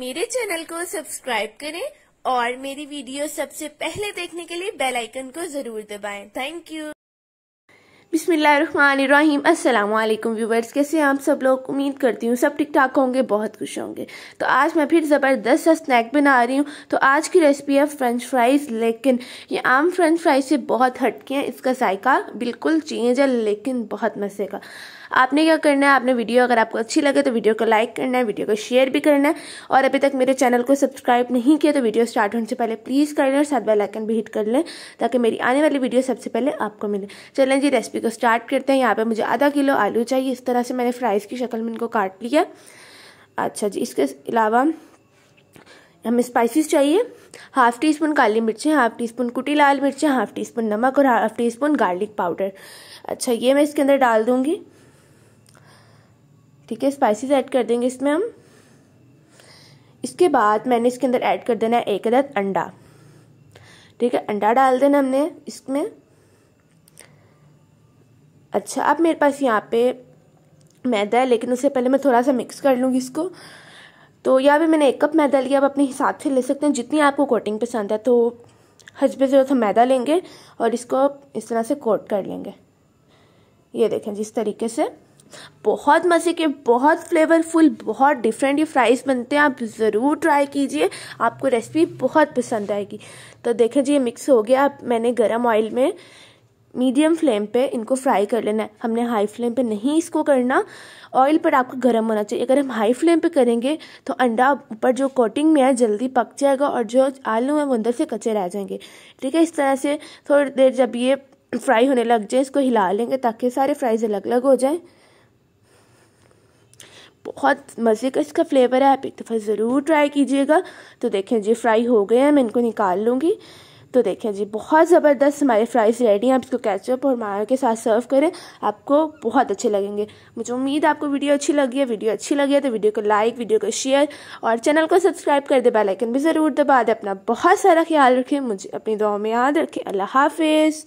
मेरे चैनल को सब्सक्राइब करें और मेरी वीडियो सबसे पहले देखने के लिए बेल आइकन को जरूर दबाएं थैंक यू बिसमीम अल्लाम व्यूवर्स कैसे हैं आप सब लोग उम्मीद करती हूँ सब ठीक ठाक होंगे बहुत खुश होंगे तो आज मैं फिर ज़बरदस्त सा स्नैक बना रही हूँ तो आज की रेसिपी है फ़्रेंच फ्राइज़ लेकिन ये आम फ्रेंच फ्राइज से बहुत हटके हैं इसका जायका बिल्कुल चेंज है लेकिन बहुत मज़े का आपने क्या करना है आपने वीडियो अगर आपको अच्छी लगे तो वीडियो को लाइक करना है वीडियो को शेयर भी करना है और अभी तक मेरे चैनल को सब्सक्राइब नहीं किया तो वीडियो स्टार्ट होने से पहले प्लीज़ कर लें और साथ बेल आइकन भी हिट कर लें ताकि मेरी आने वाली वीडियो सबसे पहले आपको मिले चलें जी रेसिपी रेसिपी को स्टार्ट करते हैं यहाँ पे मुझे आधा किलो आलू चाहिए इस तरह से मैंने फ्राइज़ की शक्ल में इनको काट लिया अच्छा जी इसके अलावा हमें स्पाइसेस चाहिए हाफ टी स्पून काली मिर्चें हाफ टी स्पून कुटी लाल मिर्चें हाफ टी स्पून नमक और half teaspoon garlic powder अच्छा ये मैं इसके अंदर डाल दूँगी ठीक है स्पाइसेस ऐड कर देंगे इसमें हम इसके बाद मैंने इसके अंदर ऐड कर देना है एक अदद अंडा ठीक है अंडा डाल देना हमने इसमें अच्छा अब मेरे पास यहाँ पे मैदा है लेकिन उससे पहले मैं थोड़ा सा मिक्स कर लूँगी इसको तो यहाँ पे मैंने एक कप मैदा लिया आप अपने हिसाब से ले सकते हैं जितनी आपको कोटिंग पसंद है तो हजबे जो था मैदा लेंगे और इसको इस तरह से कोट कर लेंगे ये देखें जिस तरीके से बहुत मज़े के बहुत फ्लेवरफुल बहुत डिफरेंट ये फ्राइज़ बनते हैं आप ज़रूर ट्राई कीजिए आपको रेसिपी बहुत पसंद आएगी तो देखें जी ये मिक्स हो गया अब मैंने गरम ऑयल में मीडियम फ्लेम पे इनको फ्राई कर लेना है हमने हाई फ्लेम पे नहीं इसको करना ऑयल पर आपको गर्म होना चाहिए अगर हम हाई फ्लेम पे करेंगे तो अंडा ऊपर जो कोटिंग में है जल्दी पक जाएगा और जो आलू है वो अंदर से कच्चे रह जाएंगे ठीक है इस तरह से थोड़ी देर जब ये फ्राई होने लग जाए इसको हिला लेंगे ताकि सारे फ्राइज अलग अलग हो जाएँ बहुत मज़े का इसका फ्लेवर है आप एक दफ़ा ज़रूर ट्राई कीजिएगा तो देखें जी फ्राई हो गए हैं मैं इनको निकाल लूँगी तो देखें जी बहुत ज़बरदस्त हमारे फ्राइज़ रेडी हैं आप इसको कैचअप और मायो के साथ सर्व करें आपको बहुत अच्छे लगेंगे मुझे उम्मीद आपको वीडियो अच्छी लगी है वीडियो अच्छी लगी है तो वीडियो को लाइक वीडियो को शेयर और चैनल को सब्सक्राइब कर दे बेलाइकन भी ज़रूर दबा दें अपना बहुत सारा ख्याल रखें मुझे अपनी दुआ में याद रखें अल्लाह हाफिज़